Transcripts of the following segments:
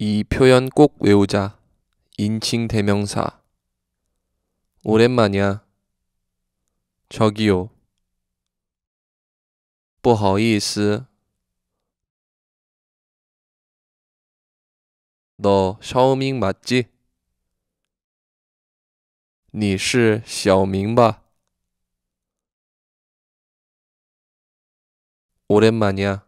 이 표현 꼭 외우자. 인칭 대명사. 오랜만이야. 저기요. 不好意思.너 샤오밍 맞지? 你是小明吧? 오랜만이야.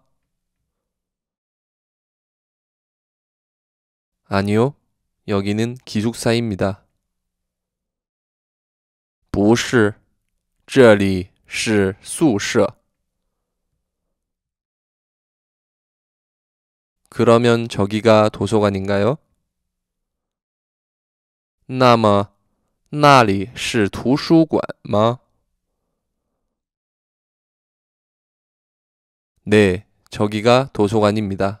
아니요, 여기는 기숙사입니다. 不是,这里是宿舍. 그러면 저기가 도서관인가요? 那么,那里是图书馆吗? 네, 저기가 도서관입니다.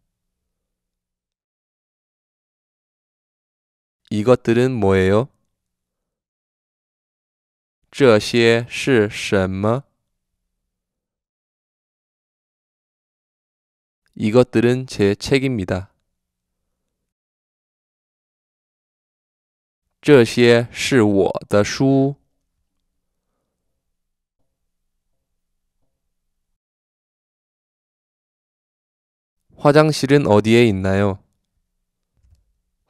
이것들은 뭐예요? 这些是什么? 이것들은 제 책입니다. 这些是我的书. 화장실은 어디에 있나요?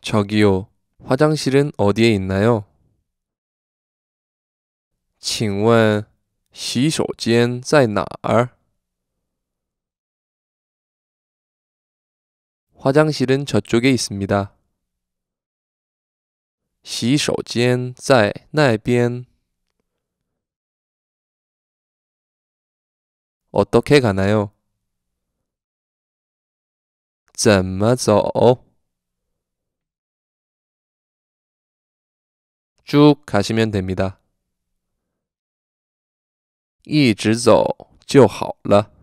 저기요. 화장실은 어디에 있나요? 请问洗手间在哪儿? 화장실은 저쪽에 있습니다. 洗手间在那边. 어떻게 가나요? 怎么走?쭉 가시면 됩니다. 一直走就好了。